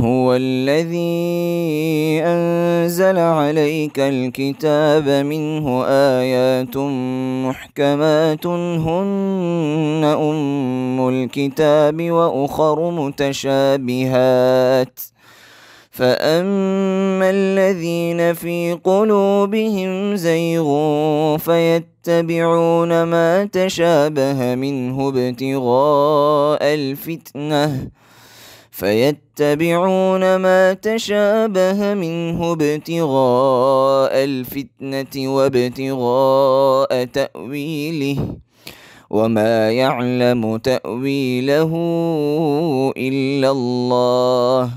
هو الذي أنزل عليك الكتاب منه آيات محكمات هن أم الكتاب وأخر متشابهات فأما الذين في قلوبهم زيغ فيتبعون ما تشابه منه ابتغاء الفتنه فيتبعون ما تشابه منه ابتغاء الفتنة وابتغاء تأويله وما يعلم تأويله إلا الله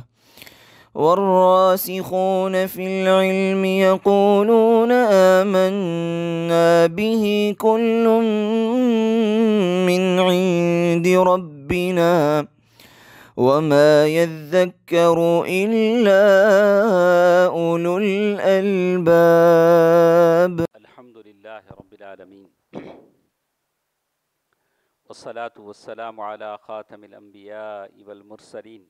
والراسخون في العلم يقولون آمنا به كل من عند ربنا وما يذكر إلا أولو الألباب الحمد لله رب العالمين والصلاة والسلام على خاتم الأنبياء والمرسلين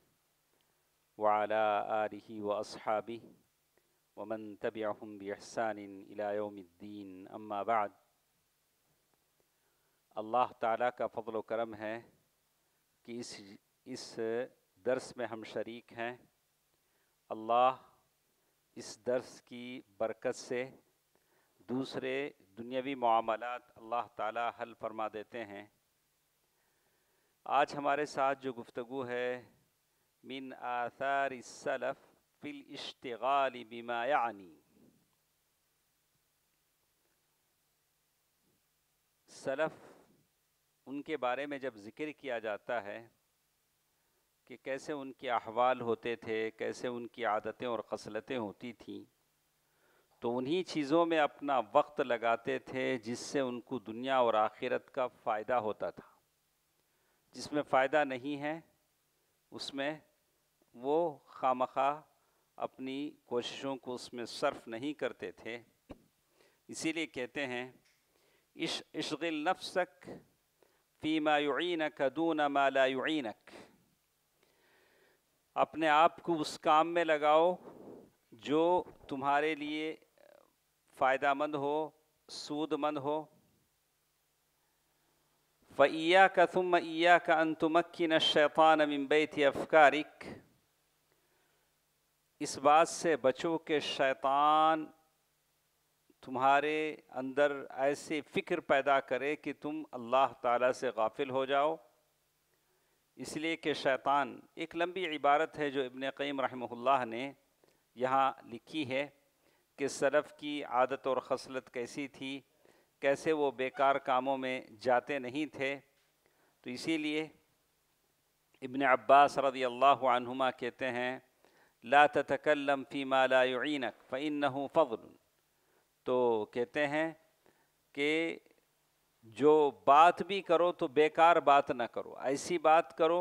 وعلى آله وأصحابه ومن تبعهم بإحسان إلى يوم الدين أما بعد الله تعالى کا فضل و کرم ہے کہ اس इस दर्स में हम शरीक हैं अल्लाह इस दर्स की बरकत से दूसरे दुनियावी मामलात अल्लाह ताला हल फरमा देते हैं आज हमारे साथ जो गुफ्तु है मिन आसार सलफ़ फिल इश्तगाल बिमा यानी सलफ़ उनके बारे में जब ज़िक्र किया जाता है कि कैसे उनके अहवाल होते थे कैसे उनकी आदतें और खसलतें होती थीं तो उन्हीं चीज़ों में अपना वक्त लगाते थे जिससे उनको दुनिया और आखिरत का फ़ायदा होता था जिसमें फ़ायदा नहीं है उसमें वो खाम अपनी कोशिशों को उसमें सर्फ नहीं करते थे इसीलिए कहते हैं इश इशगिल नफसक फ़ीमा यूनक दून माला यूनक अपने आप को उस काम में लगाओ जो तुम्हारे लिए फ़ायदामंद हो सूदमंद हो फ़ैया का तुम ईया का अंतुमक्की न मुंबई थी अफकारिक इस बात से बचो कि शैतान तुम्हारे अंदर ऐसे फ़िक्र पैदा करे कि तुम अल्लाह ताला से गाफिल हो जाओ इसलिए कि शैतान एक लंबी इबारत है जो इबन क़ीम रहमहुल्लाह ने यहाँ लिखी है कि सलफ़ की आदत और खसलत कैसी थी कैसे वो बेकार कामों में जाते नहीं थे तो इसीलिए इबन अब्बास रदी अल्लाह कहते हैं ला तकल्लम फ़ीमा लाइनक फ़िन फ़ल तो कहते हैं कि जो बात भी करो तो बेकार बात ना करो ऐसी बात करो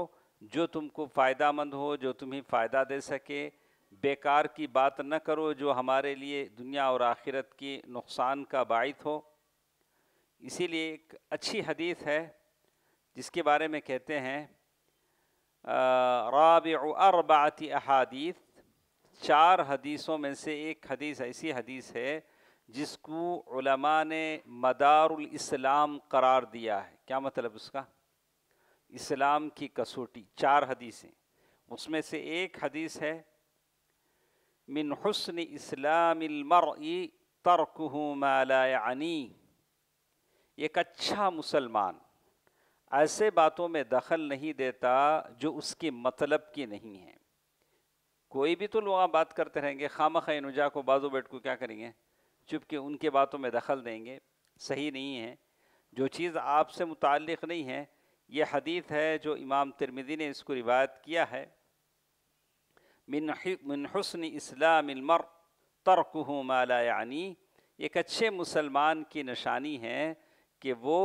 जो तुमको फ़ायदा मंद हो जो तुम्हें फ़ायदा दे सके बेकार की बात न करो जो हमारे लिए दुनिया और आखिरत की नुकसान का बायत हो इसीलिए एक अच्छी हदीस है जिसके बारे में कहते हैं राब अरबाती अहादीस चार हदीसों में से एक हदीस ऐसी हदीस है जिसको उलमा ने मदारुल इस्लाम करार दिया है क्या मतलब उसका इस्लाम की कसौटी चार हदीसें उसमें से एक हदीस है मिन हसन इस्लामर तर्क मलानी एक अच्छा मुसलमान ऐसे बातों में दखल नहीं देता जो उसके मतलब की नहीं है कोई भी तो लोग बात करते रहेंगे खाम खनुजा को बाजू बैठ को क्या करेंगे चुपके उनके बातों में दखल देंगे सही नहीं है जो चीज़ आपसे मुतक़ नहीं है यह हदीत है जो इमाम तिरमिदी ने इसको रिवायत किया है मिन मिन हसन इस्लामर तर्क माला यानी एक अच्छे मुसलमान की निशानी है कि वो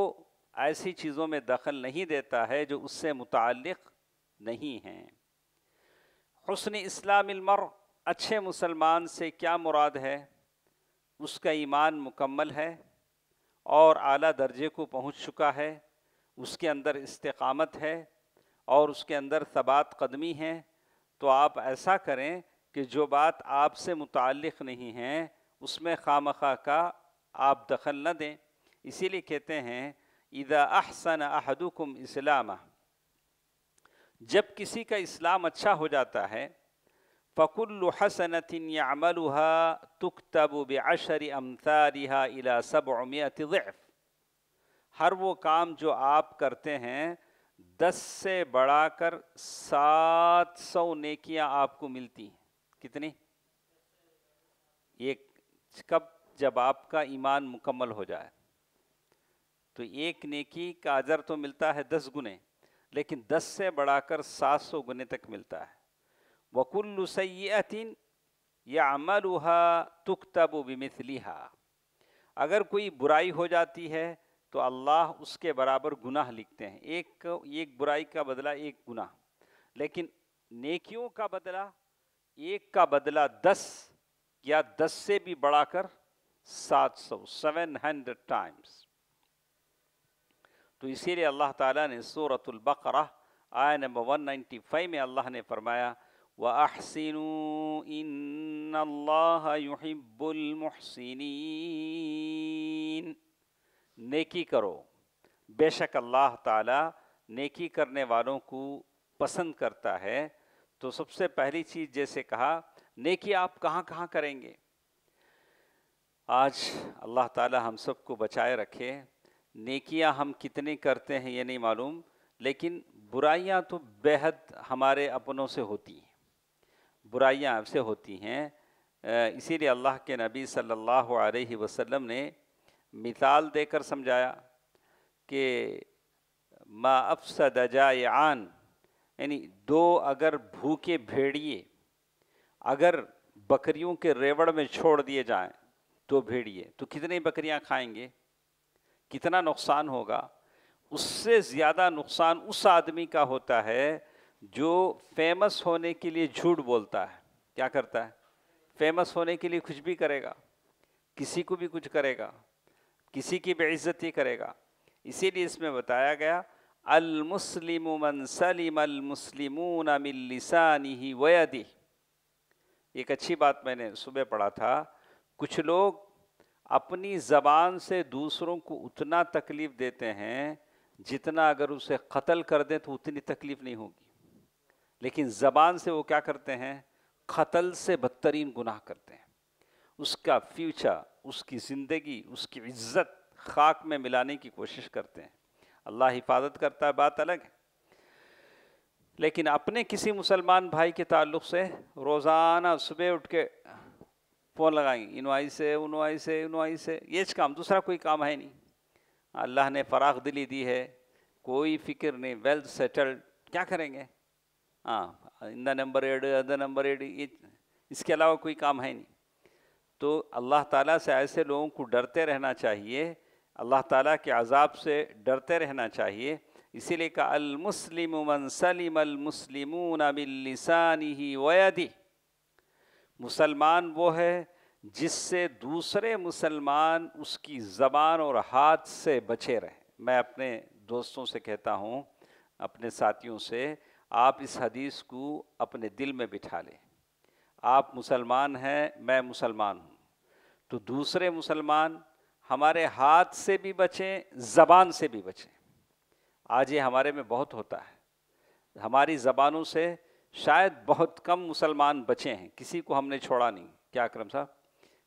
ऐसी चीज़ों में दखल नहीं देता है जो उससे मुतक़ नहीं हैं हसन इस्लामर अच्छे मुसलमान से क्या मुराद है उसका ईमान मुकम्मल है और आला दर्जे को पहुंच चुका है उसके अंदर इस्तकामत है और उसके अंदर सबात कदमी है तो आप ऐसा करें कि जो बात आपसे मुतक़ नहीं है उसमें खाम का आप दखल न दें इसीलिए कहते हैं इदा अहसन अहदुकुम इस्लाम जब किसी का इस्लाम अच्छा हो जाता है फ़कुल्ल हसनतिन यामलहा तुकतब बशर अमसारिहा इला सब अमियतफ़ हर वो काम जो आप करते हैं दस से बढ़ाकर सात सौ नेकियां आपको मिलती हैं कितनी एक कब जब आपका ईमान मुकम्मल हो जाए तो एक नेकी का अजर तो मिलता है दस गुने लेकिन दस से बढ़ाकर सात सौ गुने तक मिलता है वकुल्ल सैतिन या अमल तुकतब बमसलिहा अगर कोई बुराई हो जाती है तो अल्लाह उसके बराबर गुनाह लिखते हैं एक एक बुराई का बदला एक गुनाह लेकिन नेकियों का बदला एक का बदला दस या दस से भी बढ़ाकर सात सौ सेवन हंड्रेड टाइम्स तो इसीलिए अल्लाह ताला ने सूरतुल बकरा आया नंबर 195 में अल्लाह ने फरमाया وأحسنوا إن الله يحب المحسنين नेकी करो बेशक अल्लाह ताला नेकी करने वालों को पसंद करता है तो सबसे पहली चीज़ जैसे कहा नेकी आप कहाँ कहाँ करेंगे आज अल्लाह ताला हम सबको बचाए रखे नेकियां हम कितने करते हैं ये नहीं मालूम लेकिन बुराइयां तो बेहद हमारे अपनों से होती हैं बुराइयाँ आपसे होती हैं इसीलिए अल्लाह के नबी सल्लल्लाहु अलैहि वसल्लम ने मिसाल देकर समझाया कि मा अफसदजायान यानी दो अगर भूखे भेड़िए अगर बकरियों के रेवड़ में छोड़ दिए जाएं दो भेड़िए तो कितनी बकरियां खाएंगे कितना नुकसान होगा उससे ज़्यादा नुकसान उस आदमी का होता है जो फेमस होने के लिए झूठ बोलता है क्या करता है फेमस होने के लिए कुछ भी करेगा किसी को भी कुछ करेगा किसी की बेइज्जती करेगा इसीलिए इसमें बताया गया मुस्लिम मन सलीम अलमुस्लिमून मिलसानी वयदी एक अच्छी बात मैंने सुबह पढ़ा था कुछ लोग अपनी ज़बान से दूसरों को उतना तकलीफ़ देते हैं जितना अगर उसे कत्ल कर दें तो उतनी तकलीफ़ नहीं होगी लेकिन ज़बान से वो क्या करते हैं खतल से बदतरीन गुनाह करते हैं उसका फ्यूचर उसकी ज़िंदगी उसकी इज्जत खाक में मिलाने की कोशिश करते हैं अल्लाह हिफाजत करता है बात अलग है लेकिन अपने किसी मुसलमान भाई के ताल्लुक से रोज़ाना सुबह उठ के फ़ोन लगाएंगे इनवाई से उनवाई से उनवाई से ये काम दूसरा कोई काम है नहीं अल्लाह ने फराख दिली दी है कोई फिक्र नहीं वेल सेटल्ड क्या करेंगे हाँ इंदा नंबर एड अदा नंबर एड ये इसके अलावा कोई काम है नहीं तो अल्लाह ताला से ऐसे लोगों को डरते रहना चाहिए अल्लाह ताला के अजाब से डरते रहना चाहिए इसीलिए कहा अलमुस्लिम मन सलीम अलमुसलिमून अबिलसानी ही वयदी मुसलमान वो है जिससे दूसरे मुसलमान उसकी ज़बान और हाथ से बचे रहे मैं अपने दोस्तों से कहता हूँ अपने साथियों से आप इस हदीस को अपने दिल में बिठा लें आप मुसलमान हैं मैं मुसलमान हूँ तो दूसरे मुसलमान हमारे हाथ से भी बचें ज़बान से भी बचें आज ये हमारे में बहुत होता है हमारी ज़बानों से शायद बहुत कम मुसलमान बचे हैं किसी को हमने छोड़ा नहीं क्या अक्रम साहब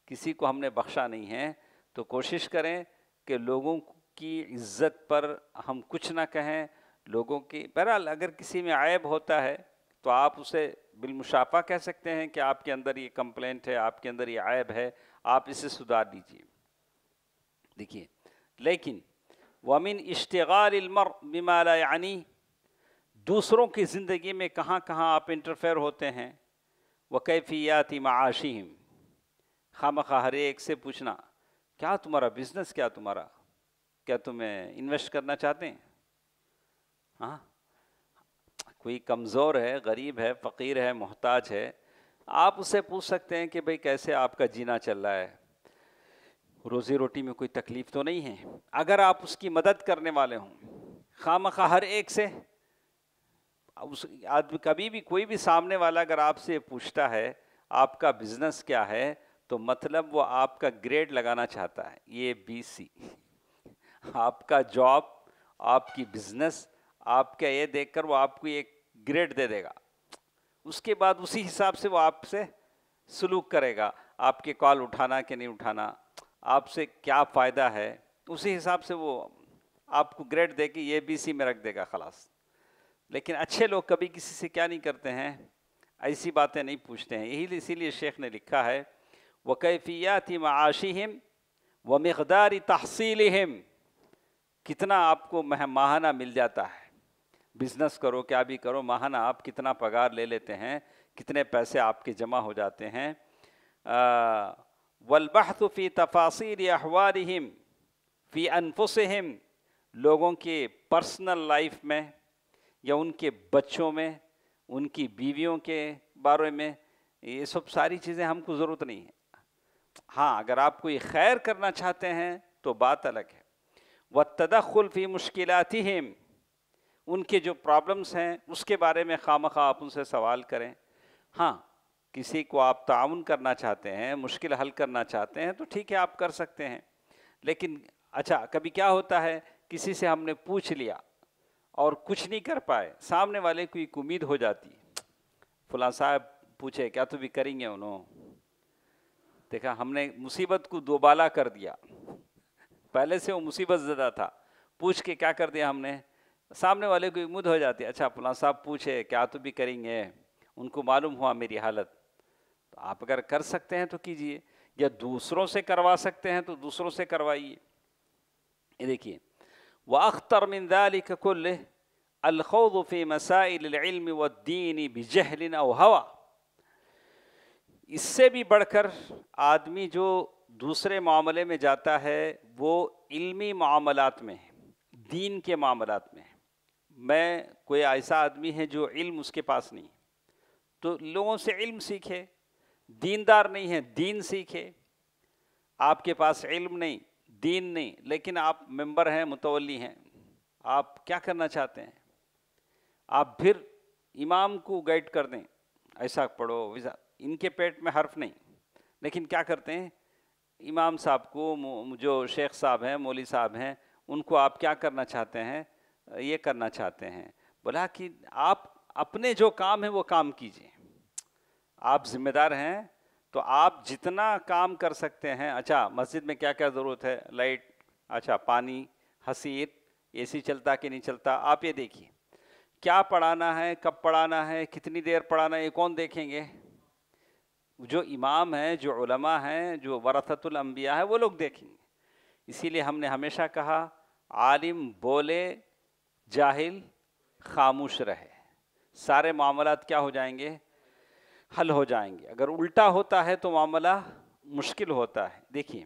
किसी को हमने बख्शा नहीं है तो कोशिश करें कि लोगों की इज्जत पर हम कुछ ना कहें लोगों की बहरहाल अगर किसी में ऐब होता है तो आप उसे बिलमुशाफा कह सकते हैं कि आपके अंदर ये कंप्लेंट है आपके अंदर ये ऐब है आप इसे सुधार दीजिए देखिए लेकिन वमिन इश्तगार बीमारा यानी दूसरों की ज़िंदगी में कहाँ कहाँ आप इंटरफेयर होते हैं व कैफियाती माशीम खाम खा हर एक से पूछना क्या तुम्हारा बिज़नेस क्या तुम्हारा क्या तुम्हें इन्वेस्ट करना चाहते हैं हाँ कोई कमज़ोर है गरीब है फ़कीर है मोहताज है आप उससे पूछ सकते हैं कि भाई कैसे आपका जीना चल रहा है रोज़ी रोटी में कोई तकलीफ़ तो नहीं है अगर आप उसकी मदद करने वाले हों खाम खा हर एक से उस आदमी कभी भी कोई भी सामने वाला अगर आपसे पूछता है आपका बिजनेस क्या है तो मतलब वो आपका ग्रेड लगाना चाहता है ये बीसी आपका जॉब आपकी बिजनेस आपके ये देखकर वो आपको एक ग्रेड दे देगा उसके बाद उसी हिसाब से वो आपसे सलूक करेगा आपके कॉल उठाना कि नहीं उठाना आपसे क्या फ़ायदा है उसी हिसाब से वो आपको ग्रेड दे के ये बी सी में रख देगा खलास लेकिन अच्छे लोग कभी किसी से क्या नहीं करते हैं ऐसी बातें नहीं पूछते हैं यही इसीलिए शेख ने लिखा है व कैफियात माशी हिम व मकदारी तहसील हिम कितना आपको माहाना मिल जाता है बिजनेस करो क्या भी करो महाना आप कितना पगार ले लेते हैं कितने पैसे आपके जमा हो जाते हैं फ़ी तफासिर रिम फ़ी हिम लोगों के पर्सनल लाइफ में या उनके बच्चों में उनकी बीवियों के बारे में ये सब सारी चीज़ें हमको ज़रूरत नहीं है हाँ अगर आप कोई खैर करना चाहते हैं तो बात अलग है व तदखुल फ़ी हिम उनके जो प्रॉब्लम्स हैं उसके बारे में खाम खा आप उनसे सवाल करें हाँ किसी को आप ताउन करना चाहते हैं मुश्किल हल करना चाहते हैं तो ठीक है आप कर सकते हैं लेकिन अच्छा कभी क्या होता है किसी से हमने पूछ लिया और कुछ नहीं कर पाए सामने वाले को एक उम्मीद हो जाती फुला साहब पूछे क्या तो भी करेंगे उन्होंने देखा हमने मुसीबत को दोबाला कर दिया पहले से वो मुसीबत ज़्यादा था पूछ के क्या कर दिया हमने सामने वाले को उम्मीद हो जाती है अच्छा फुला साहब पूछे क्या तो भी करेंगे उनको मालूम हुआ मेरी हालत तो आप अगर कर सकते हैं तो कीजिए या दूसरों से करवा सकते हैं तो दूसरों से करवाइए देखिए व अख्तर मिनदालिकल अलखौफ़ी मसाइल व दीनी बजहलिन हवा इससे भी बढ़कर आदमी जो दूसरे मामले में जाता है वो इल्मी मामलात में है दीन के मामलात में है मैं कोई ऐसा आदमी है जो इल्म उसके पास नहीं तो लोगों से इल्म सीखे दीनदार नहीं है दीन सीखे आपके पास इल्म नहीं दीन नहीं लेकिन आप मेंबर हैं मुतवली हैं आप क्या करना चाहते हैं आप फिर इमाम को गाइड कर दें ऐसा पढ़ो वैसा इनके पेट में हर्फ नहीं लेकिन क्या करते हैं इमाम साहब को जो शेख साहब हैं मौली साहब हैं उनको आप क्या करना चाहते हैं ये करना चाहते हैं बोला कि आप अपने जो काम है वो काम कीजिए आप जिम्मेदार हैं तो आप जितना काम कर सकते हैं अच्छा मस्जिद में क्या क्या ज़रूरत है लाइट अच्छा पानी हसीर एसी चलता कि नहीं चलता आप ये देखिए क्या पढ़ाना है कब पढ़ाना है कितनी देर पढ़ाना है ये कौन देखेंगे जो इमाम हैं जो उलमा हैं जो वरतुल्बिया है वो लोग देखेंगे इसीलिए हमने हमेशा कहा आलिम बोले जाहिल खामोश रहे सारे मामला क्या हो जाएंगे हल हो जाएंगे अगर उल्टा होता है तो मामला मुश्किल होता है देखिए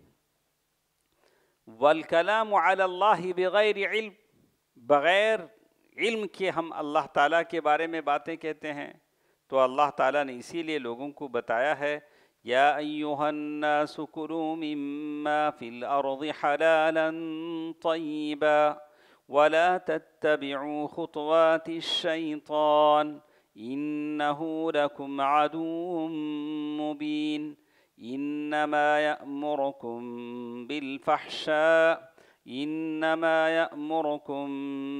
वलकलम बग़ैर इल्म बग़ैर इल्म के हम अल्लाह ताला के बारे में बातें कहते हैं तो अल्लाह ताला ने इसीलिए लोगों को बताया है या अयोहन्ना मिम्मा फिल और हलालन तय्यिबा ولا تتبعوا خطوات الشيطان انه لكم عدو مبين انما يامركم بالفحشاء انما يامركم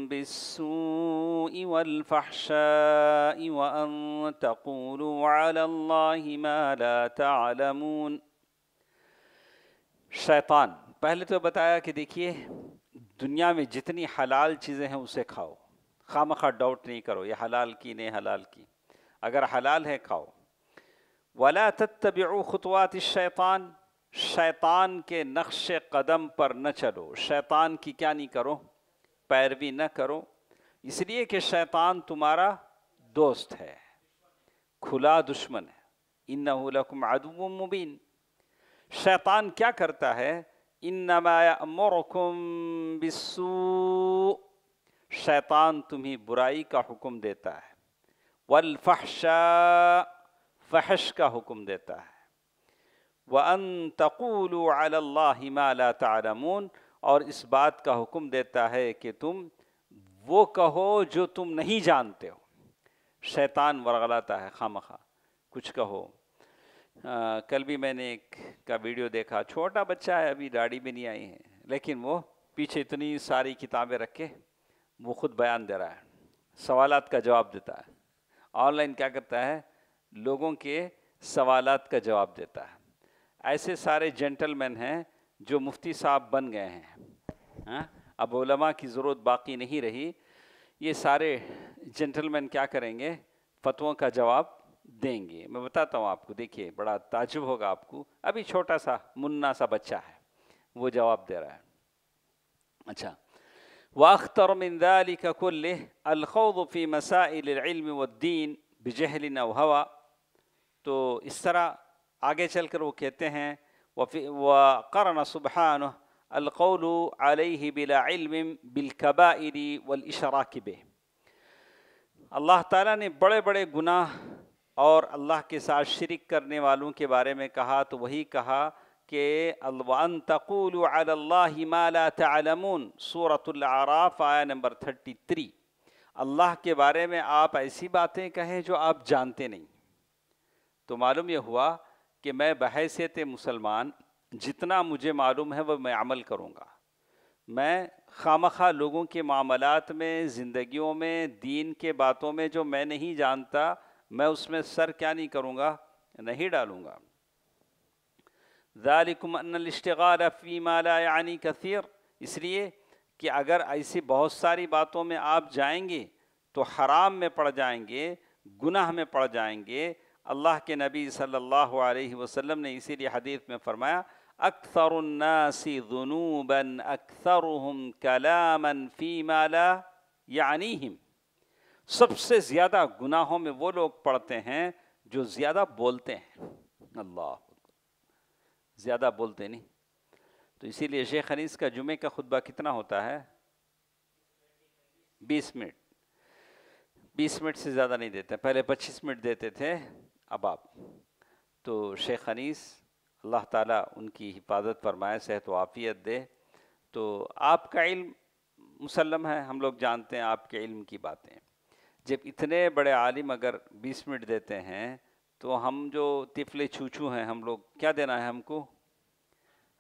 بالسوء والفحشاء وان تقولوا على الله ما لا تعلمون شيطان پہلے تو بتایا کہ دیکھیے दुनिया में जितनी हलाल चीज़ें हैं उसे खाओ खाम खा डाउट नहीं करो ये हलाल की नहीं हलाल की अगर हलाल है खाओ वला तब खुतवात शैतान शैतान के नक्श कदम पर न चलो शैतान की क्या नहीं करो पैरवी न करो इसलिए कि शैतान तुम्हारा दोस्त है खुला दुश्मन है इन लकुम अदुम मुबीन शैतान क्या करता है इन्नमा अमरकुम शैतान तुम्हें बुराई का हुक्म देता है वलफहशा फहश का हुक्म देता है व अन तकूल अल्ला और इस बात का हुक्म देता है कि तुम वो कहो जो तुम नहीं जानते हो शैतान वरगलाता है खाम खा कुछ कहो कल भी मैंने एक का वीडियो देखा छोटा बच्चा है अभी दाढ़ी भी नहीं आई है लेकिन वो पीछे इतनी सारी किताबें रख के वो खुद बयान दे रहा है सवालत का जवाब देता है ऑनलाइन क्या करता है लोगों के सवालत का जवाब देता है ऐसे सारे जेंटलमैन हैं जो मुफ्ती साहब बन गए हैं हाँ? अब उलमा की ज़रूरत बाकी नहीं रही ये सारे जेंटलमैन क्या करेंगे फतवों का जवाब देंगे मैं बताता हूँ आपको देखिए बड़ा ताजुब होगा आपको अभी छोटा सा मुन्ना सा बच्चा है वो जवाब दे रहा है अच्छा वाख्तर मिंदालिक कुल अलखौफ़ी मसाइल वद्दीन हवा तो इस तरह आगे चल कर वो कहते हैं वफ़ी व करन सुबहान अलकौल अलह बिलाम बिलकबाइरी वलशराकब अल्लाह ताला ने बड़े बड़े गुनाह और अल्लाह के साथ शरीक करने वालों के बारे में कहा तो वही कहा कि अलवान तकुल माला तलमून आया नंबर थर्टी थ्री अल्लाह के बारे में आप ऐसी बातें कहें जो आप जानते नहीं तो मालूम यह हुआ कि मैं बहसीत मुसलमान जितना मुझे मालूम है वह मैं अमल करूँगा मैं खाम खा लोगों के मामलत में ज़िंदगी में दीन के बातों में जो मैं नहीं जानता मैं उसमें सर क्या नहीं करूँगा नहीं डालूँगा ज़ालिकुम अनलश्तगाल फ़ीमाला यानी कसर इसलिए कि अगर ऐसी बहुत सारी बातों में आप जाएंगे तो हराम में पड़ जाएंगे गुनाह में पड़ जाएंगे अल्लाह के नबी सल्लल्लाहु अलैहि वसल्लम ने इसीलिए हदीत में फ़रमाया अक्सरन्नासी जुनूबन अक्सर कलामन माला यानी हिम सबसे ज़्यादा गुनाहों में वो लोग पढ़ते हैं जो ज़्यादा बोलते हैं अल्लाह ज़्यादा बोलते नहीं तो इसीलिए शेख हनीस का जुमे का खुतबा कितना होता है बीस मिनट बीस मिनट से ज़्यादा नहीं देते पहले पच्चीस मिनट देते थे अब आप तो शेख हनीस अल्लाह ताला उनकी हिफाजत फरमाए सेहत वाफ़ियत दे तो आपका इल्म मुसलम है हम लोग जानते हैं आपके इल्म की बातें जब इतने बड़े आलिम अगर बीस मिनट देते हैं तो हम जो तिफले छूछू हैं हम लोग क्या देना है हमको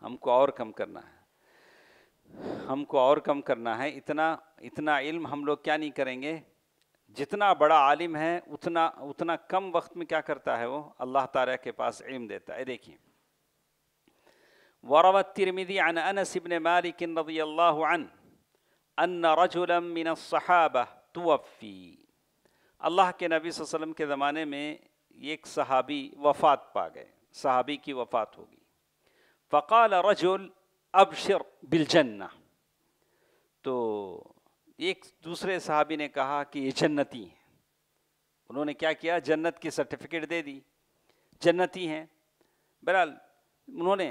हमको और कम करना है हमको और कम करना है इतना इतना इल्म हम लोग क्या नहीं करेंगे जितना बड़ा आलिम है उतना उतना कम वक्त में क्या करता है वो अल्लाह तारा के पास इल्म देता है देखिए وروى الترمذي عن انس بن مالك رضي الله عنه ان رجلا من الصحابه توفي अल्लाह के नबी वसल्लम के ज़माने में एक सहाबी वफ़ात पा गए सहाबी की वफ़ात होगी फ़काल रजुल अबशर बिलजन्ना तो एक दूसरे सहाबी ने कहा कि ये जन्नती हैं उन्होंने क्या किया जन्नत की सर्टिफिकेट दे दी जन्नती हैं बहरहाल उन्होंने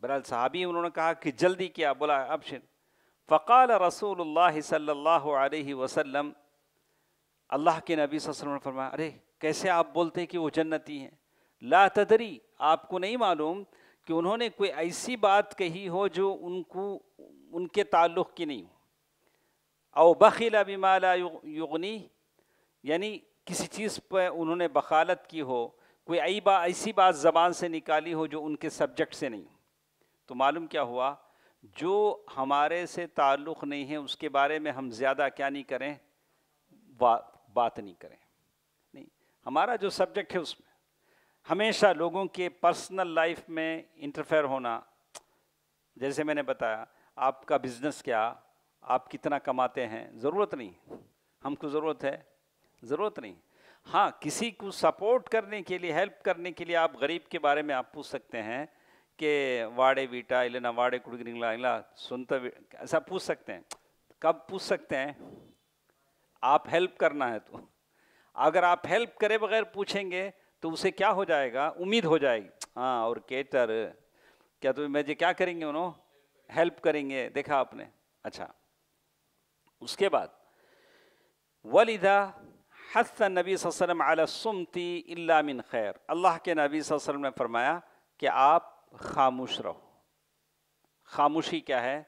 बहरहाल साहबी उन्होंने कहा कि जल्दी क्या बोला अबशर फ़काल रसूल सल्ला वसम अल्लाह के नबी वसल्लम ने फरमाया अरे कैसे आप बोलते हैं कि वो जन्नती हैं ला तदरी आपको नहीं मालूम कि उन्होंने कोई ऐसी बात कही हो जो उनको उनके ताल्लुक़ की नहीं हो बखीला बखिला बिमाला युगनी यानी किसी चीज़ पर उन्होंने बखालत की हो कोई आई बा ऐसी बात ज़बान से निकाली हो जो उनके सब्जेक्ट से नहीं हो तो मालूम क्या हुआ जो हमारे से ताल्लुक़ नहीं है उसके बारे में हम ज़्यादा क्या नहीं करें बात नहीं करें नहीं हमारा जो सब्जेक्ट है उसमें हमेशा लोगों के पर्सनल लाइफ में इंटरफेयर होना जैसे मैंने बताया आपका बिजनेस क्या आप कितना कमाते हैं ज़रूरत नहीं हमको ज़रूरत है ज़रूरत नहीं हाँ किसी को सपोर्ट करने के लिए हेल्प करने के लिए आप गरीब के बारे में आप पूछ सकते हैं कि वाड़े बीटा इलेना वाड़े कुड़गिंगला इला सुनता ऐसा पूछ सकते हैं कब पूछ सकते हैं आप हेल्प करना है तो अगर आप हेल्प करे बगैर पूछेंगे तो उसे क्या हो जाएगा उम्मीद हो जाएगी हाँ और केटर क्या तो मैं क्या करेंगे उन्होंने हेल्प करेंगे देखा आपने अच्छा उसके बाद वलिदा हसन नबी वसम सुमती इल्ला मिन खैर अल्लाह के नबी वसम ने फरमाया कि आप खामोश रहो खामोशी क्या है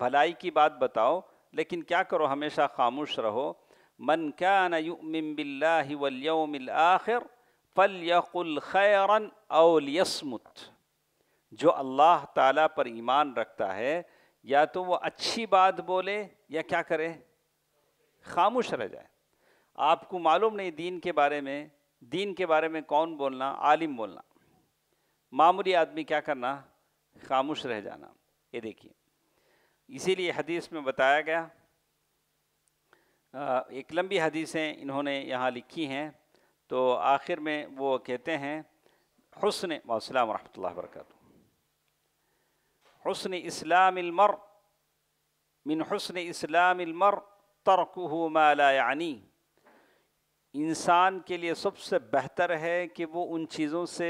भलाई की बात बताओ लेकिन क्या करो हमेशा खामोश रहो मन क्या नमिन आखिर फ़ल खैरन अवलयसमुत जो अल्लाह ताला पर ईमान रखता है या तो वो अच्छी बात बोले या क्या करे खामोश रह जाए आपको मालूम नहीं दीन के बारे में दीन के बारे में कौन बोलना आलिम बोलना मामूली आदमी क्या करना खामोश रह जाना ये देखिए इसीलिए हदीस में बताया गया एक लंबी हदीसें इन्होंने यहाँ लिखी हैं तो आखिर में वो कहते हैं हसन वसलम वरहल वरक हसन इस्लामर मिन हसन इस्लामर तरक मालायानी इंसान के लिए सबसे बेहतर है कि वो उन चीज़ों से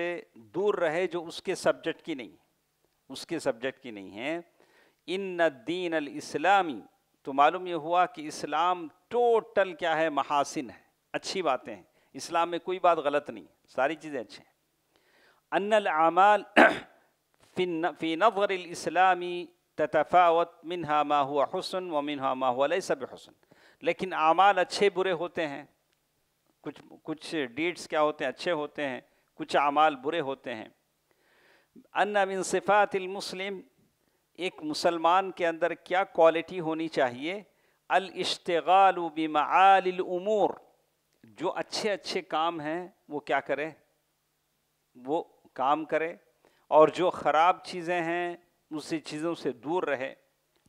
दूर रहे जो उसके सब्जेक्ट की नहीं उसके सब्जेक्ट की नहीं है इन दीन इस्लामी तो मालूम ये हुआ कि इस्लाम टोटल क्या है महासिन है अच्छी बातें हैं इस्लाम में कोई बात गलत नहीं सारी चीज़ें अच्छी हैं अनल आमाल फ़ी नफर इस्लामी ततफावत मिनहा मा हुआ हसन व मिन मा हुआ सब हसन लेकिन अमाल अच्छे बुरे होते हैं कुछ कुछ डीड्स क्या होते हैं अच्छे होते हैं कुछ अमाल बुरे होते हैं अन मिन एक मुसलमान के अंदर क्या क्वालिटी होनी चाहिए अल इश्तगाल बिमालमूर जो अच्छे अच्छे काम हैं वो क्या करें वो काम करे और जो ख़राब चीज़ें हैं उसी चीज़ों से दूर रहे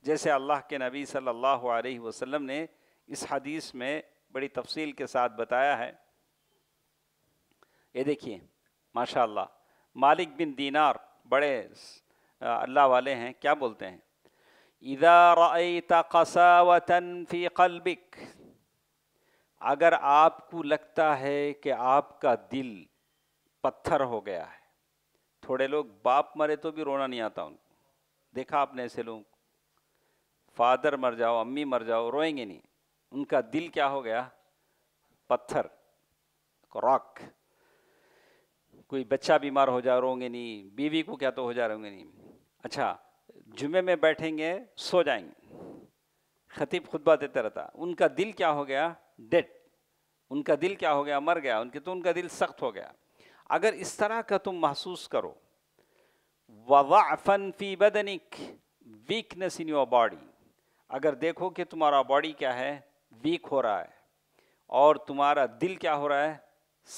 जैसे अल्लाह के नबी सल्लल्लाहु अलैहि वसल्लम ने इस हदीस में बड़ी तफसील के साथ बताया है ये देखिए माशाल्लाह मालिक बिन दीनार बड़े अल्लाह वाले हैं क्या बोलते हैं इदा कसावतन फ़ी कलबिक अगर आपको लगता है कि आपका दिल पत्थर हो गया है थोड़े लोग बाप मरे तो भी रोना नहीं आता उनको देखा आपने ऐसे लोगों को फादर मर जाओ अम्मी मर जाओ रोएंगे नहीं उनका दिल क्या हो गया पत्थर रॉक कोई बच्चा बीमार हो जा रोएंगे नहीं बीवी को क्या तो हो जा रहे नहीं अच्छा जुमे में बैठेंगे सो जाएंगे खतीब खुतबा देते रहता उनका दिल क्या हो गया डेड उनका दिल क्या हो गया मर गया उनके तो उनका दिल सख्त हो गया अगर इस तरह का तुम महसूस करो वन फी बदनिक वीकनेस इन योर बॉडी अगर देखो कि तुम्हारा बॉडी क्या है वीक हो रहा है और तुम्हारा दिल क्या हो रहा है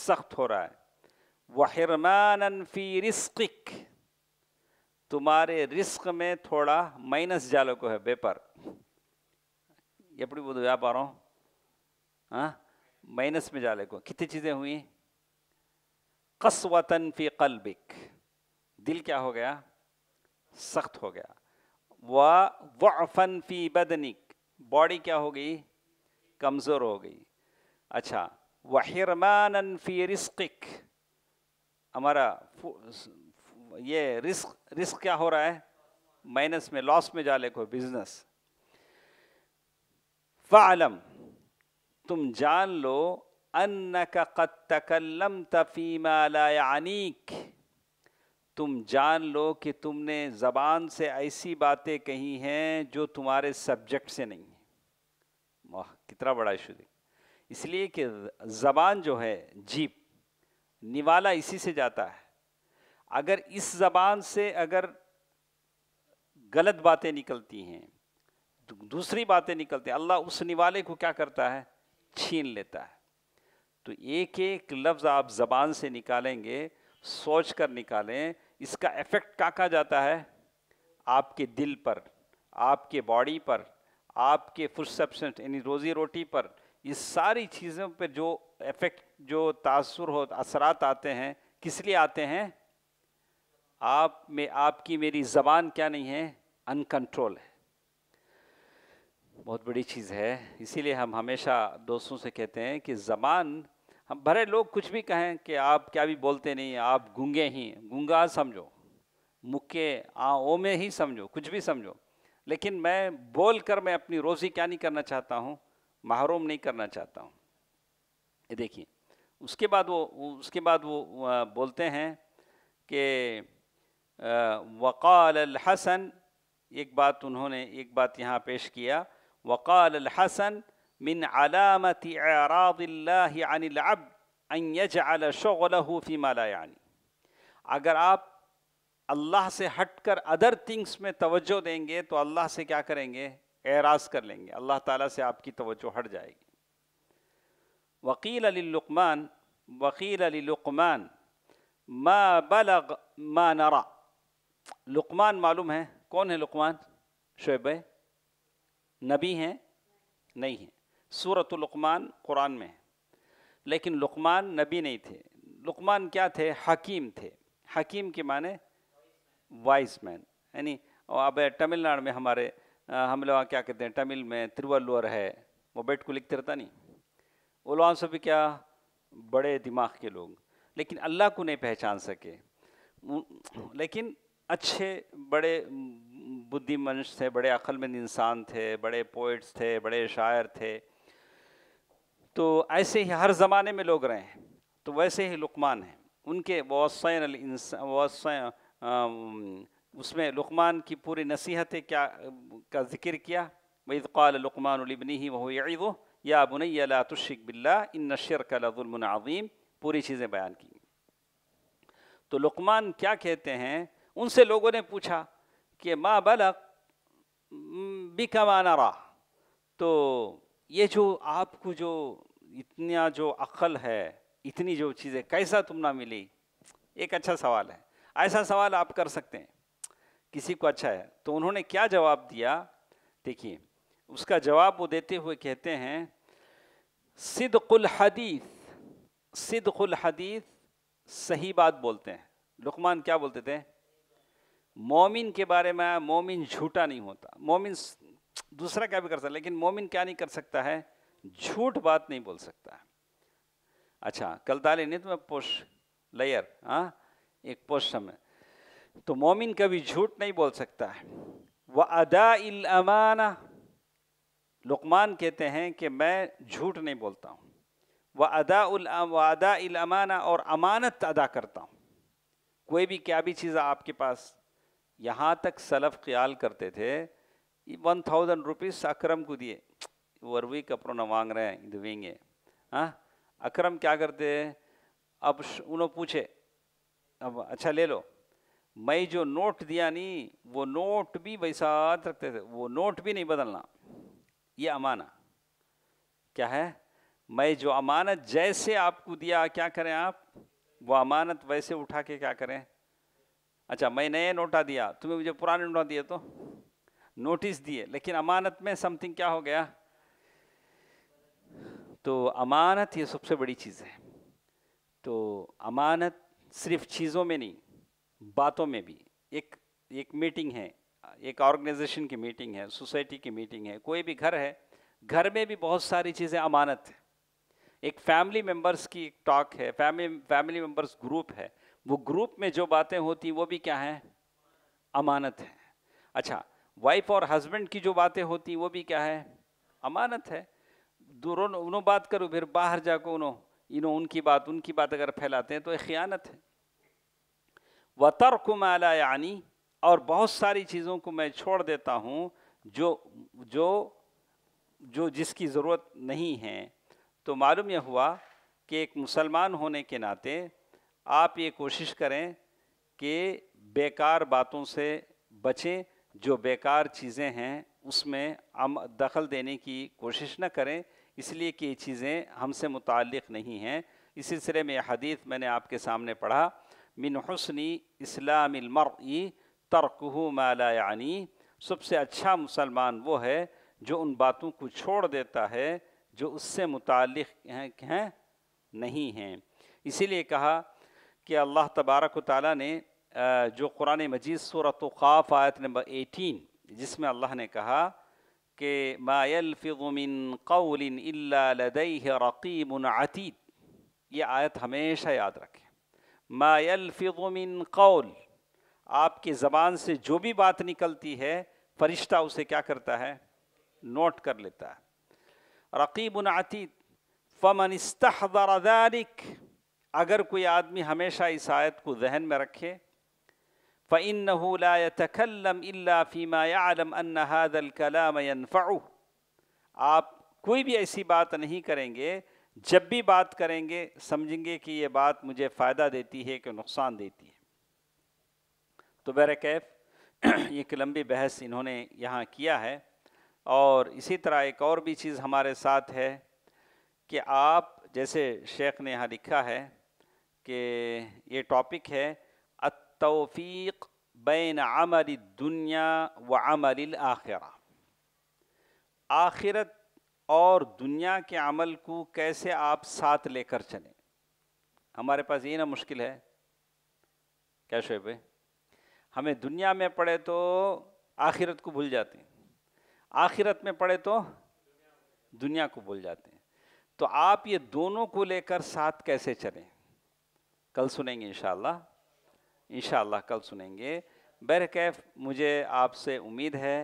सख्त हो रहा है वहरमान फी तुम्हारे में थोड़ा माइनस మైనస్ को है बेपर एपड़ी బోధ व्यापार माइनस में जाले को कितनी चीज़ें हुई कसवतन फी कल्बिक दिल क्या हो गया सख्त हो गया व वन फी बदनिक बॉडी क्या हो गई कमज़ोर हो गई अच्छा वहिरमान फी रिस्क हमारा ये रिस्क रिस्क क्या हो रहा है माइनस में लॉस में जा कोई बिजनेस फ़ालम तुम जान लो अन्न का कद तकलम तफीमा तुम जान लो कि तुमने ज़बान से ऐसी बातें कही हैं जो तुम्हारे सब्जेक्ट से नहीं है वाह कितना बड़ा इशू देख इसलिए कि ज़बान जो है जीप निवाला इसी से जाता है अगर इस ज़बान से अगर गलत बातें निकलती हैं दूसरी बातें निकलती हैं अल्लाह उस निवाले को क्या करता है छीन लेता है तो एक एक लफ्ज़ आप ज़बान से निकालेंगे सोच कर निकालें इसका इफ़ेक्ट क्या कहा जाता है आपके दिल पर आपके बॉडी पर आपके फूड यानी रोज़ी रोटी पर इस सारी चीज़ों पर जो इफ़ेक्ट जो तासर हो असरात आते हैं किस लिए आते हैं आप में आपकी मेरी ज़बान क्या नहीं है अनकंट्रोल है बहुत बड़ी चीज़ है इसीलिए हम हमेशा दोस्तों से कहते हैं कि ज़बान हम भरे लोग कुछ भी कहें कि आप क्या भी बोलते नहीं आप गूंगे ही गूंगा समझो मुक्के आओ में ही समझो कुछ भी समझो लेकिन मैं बोल कर मैं अपनी रोज़ी क्या नहीं करना चाहता हूँ महरूम नहीं करना चाहता हूँ ये देखिए उसके बाद वो उसके बाद वो बोलते हैं कि वक़ाल हसन एक बात उन्होंने एक बात यहाँ पेश किया वक़ाल हसन मिन अलामत अन यानी अगर आप अल्लाह से हटकर अदर थिंग्स में तवज्जो देंगे तो अल्लाह से क्या करेंगे एराज कर लेंगे अल्लाह ताला से आपकी तवज्जो हट जाएगी वकील अली लुकमान वकील अली लुकमान मा बलग मा नरा लुकमान मालूम है कौन है लुकमान शुब नबी हैं नहीं हैं सूरत लुकमान कुरान में है लेकिन लुकमान नबी नहीं थे लुकमान क्या थे हकीम थे हकीम के माने वाइस मैन यानी अब तमिलनाडु में हमारे आ, हम लोग क्या कहते हैं तमिल में तिरुवल्लुवर है वो बेट को लिखते रहता नहीं उलवान सभी क्या बड़े दिमाग के लोग लेकिन अल्लाह को नहीं पहचान सके लेकिन अच्छे बड़े बुद्धि मनुष्य थे बड़े अक्लमंद इंसान थे बड़े पोइट्स थे बड़े शायर थे तो ऐसे ही हर ज़माने में लोग रहे हैं तो वैसे ही लुकमान हैं उनके वसैन वसैन उसमें लुकमान की पूरी नसीहत क्या का जिक्र किया वैदक़ाल तो लुकमानबनी ही वह वो या बुनैया तुशिक बिल्ला इन नशर का आवीम पूरी चीज़ें बयान की तो लुकमान क्या कहते हैं उनसे लोगों ने पूछा कि माँ बलक बिकमाना रहा तो ये जो आपको जो इतना जो अक्ल है इतनी जो चीज़ें कैसा तुम ना मिली एक अच्छा सवाल है ऐसा सवाल आप कर सकते हैं किसी को अच्छा है तो उन्होंने क्या जवाब दिया देखिए उसका जवाब वो देते हुए कहते हैं सिदकुल हदीस सिदकुल हदीस सही बात बोलते हैं लुकमान क्या बोलते थे मोमिन के बारे में मोमिन झूठा नहीं होता मोमिन दूसरा क्या भी कर सकता लेकिन मोमिन क्या नहीं कर सकता है झूठ बात नहीं बोल सकता अच्छा कल ताली नहीं तो मैं पोष लेयर हाँ एक पोष समय तो मोमिन कभी झूठ नहीं बोल सकता है वह अदा अमाना लुकमान कहते हैं कि मैं झूठ नहीं बोलता हूँ वह अदा व अदा अमाना और अमानत अदा करता हूँ कोई भी क्या भी चीज़ आपके पास यहाँ तक सलफ़ ख्याल करते थे वन थाउजेंड रुपीज़ अक्रम को दिए वर्वी कपड़ों ना मांग रहे हैं दुवेंगे हाँ अक्रम क्या करते अब उन्होंने पूछे अब अच्छा ले लो मैं जो नोट दिया नहीं वो नोट भी बैसात रखते थे वो नोट भी नहीं बदलना ये अमाना क्या है मैं जो अमानत जैसे आपको दिया क्या करें आप वो अमानत वैसे उठा के क्या करें अच्छा मैं नए नोटा दिया तुम्हें मुझे पुराने नोटा दिए तो नोटिस दिए लेकिन अमानत में समथिंग क्या हो गया तो अमानत ये सबसे बड़ी चीज़ है तो अमानत सिर्फ चीज़ों में नहीं बातों में भी एक एक मीटिंग है एक ऑर्गेनाइजेशन की मीटिंग है सोसाइटी की मीटिंग है कोई भी घर है घर में भी बहुत सारी चीज़ें अमानत है एक फैमिली मेंबर्स की एक टॉक है फैमिली फैमिली मेंबर्स ग्रुप है वो ग्रुप में जो बातें होती वो भी क्या है अमानत है अच्छा वाइफ और हस्बैंड की जो बातें होती वो भी क्या है अमानत है दोनों उन्हों बात करो फिर बाहर जाकर उन्हों इन्हों उनकी बात उनकी बात अगर फैलाते हैं तो एक ख़यानत है व तर्क माला यानी और बहुत सारी चीज़ों को मैं छोड़ देता हूँ जो जो जो जिसकी ज़रूरत नहीं है तो मालूम यह हुआ कि एक मुसलमान होने के नाते आप ये कोशिश करें कि बेकार बातों से बचें जो बेकार चीज़ें हैं उसमें हम दखल देने की कोशिश न करें इसलिए कि ये चीज़ें हमसे मुतक़ नहीं हैं इस सिलसिले में हदीत मैंने आपके सामने पढ़ा मिन हसनी इस्लामरई तरकह मालायानी सबसे अच्छा मुसलमान वो है जो उन बातों को छोड़ देता है जो उससे मुतक़ हैं नहीं हैं इसीलिए कहा कि अल्लाह तबारक ताली ने जो कुरान मजीद सूरत ख़ाफ आयत नंबर एटीन जिसमें अल्लाह ने कहा कि मायलफ़िन कौलिन लदई अतीत ये आयत हमेशा याद रखें मायलफ़िन कौल आपकी ज़बान से जो भी बात निकलती है फरिश्ता उसे क्या करता है नोट कर लेता है रकीब अतीत फ़मनस्तरदारिक अगर कोई आदमी हमेशा इस आयत को जहन में रखे फ़िन नहूला कलाम आप कोई भी ऐसी बात नहीं करेंगे जब भी बात करेंगे समझेंगे कि ये बात मुझे फ़ायदा देती है कि नुकसान देती है तो कैफ़ एक लंबी बहस इन्होंने यहाँ किया है और इसी तरह एक और भी चीज़ हमारे साथ है कि आप जैसे शेख ने यहाँ लिखा है कि ये टॉपिक है अतौफ़ीक बैन आमल दुनिया व आमल आखिर आखिरत और दुनिया के अमल को कैसे आप साथ लेकर चलें हमारे पास ये ना मुश्किल है क्या शुएब हमें दुनिया में पढ़े तो आखिरत को भूल जाते हैं आखिरत में पढ़े तो दुनिया को भूल जाते हैं तो आप ये दोनों को लेकर साथ कैसे चलें कल सुनेंगे इन इन कल सुनेंगे कैफ़ मुझे आपसे उम्मीद है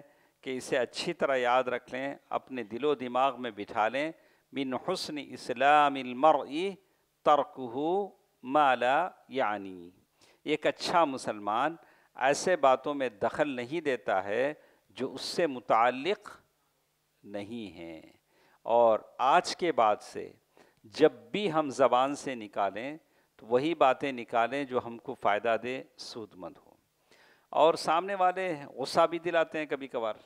कि इसे अच्छी तरह याद रख लें अपने दिलो दिमाग में बिठा लें बिन हसन इस्लामर तरकहू माला यानी एक अच्छा मुसलमान ऐसे बातों में दखल नहीं देता है जो उससे मुतक़ नहीं हैं और आज के बाद से जब भी हम ज़बान से निकालें तो वही बातें निकालें जो हमको फ़ायदा दे सूदमंद हो और सामने वाले गुस्सा भी दिलाते हैं कभी कभार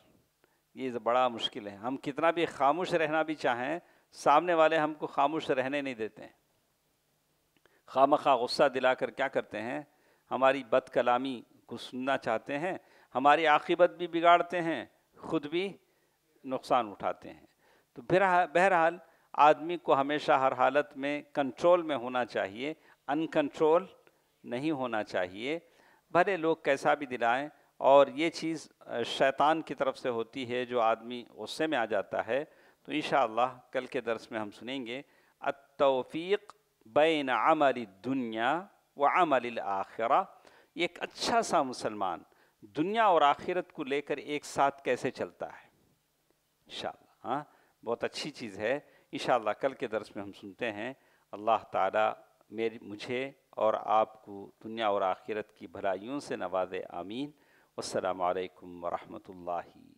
ये तो बड़ा मुश्किल है हम कितना भी खामोश रहना भी चाहें सामने वाले हमको खामोश रहने नहीं देते हैं खाम खा गुस्सा दिला कर क्या करते हैं हमारी बद कलामी को सुनना चाहते हैं हमारी आखिबत भी बिगाड़ते हैं खुद भी नुकसान उठाते हैं तो बहरहाल आदमी को हमेशा हर हालत में कंट्रोल में होना चाहिए अनकंट्रोल नहीं होना चाहिए भले लोग कैसा भी दिलाएं और ये चीज़ शैतान की तरफ से होती है जो आदमी गुस्से में आ जाता है तो इन कल के दर्स में हम सुनेंगे अतफ़ीक बैन अमल दुनिया व अमल आखिरा एक अच्छा सा मुसलमान दुनिया और आखिरत को लेकर एक साथ कैसे चलता है इन हाँ बहुत अच्छी चीज़ है इन कल के दर्स में हम सुनते हैं अल्लाह ताला मेरी मुझे और आपको दुनिया और आखिरत की भलाइयों से नवाज आमीन अल्लाम वरहमल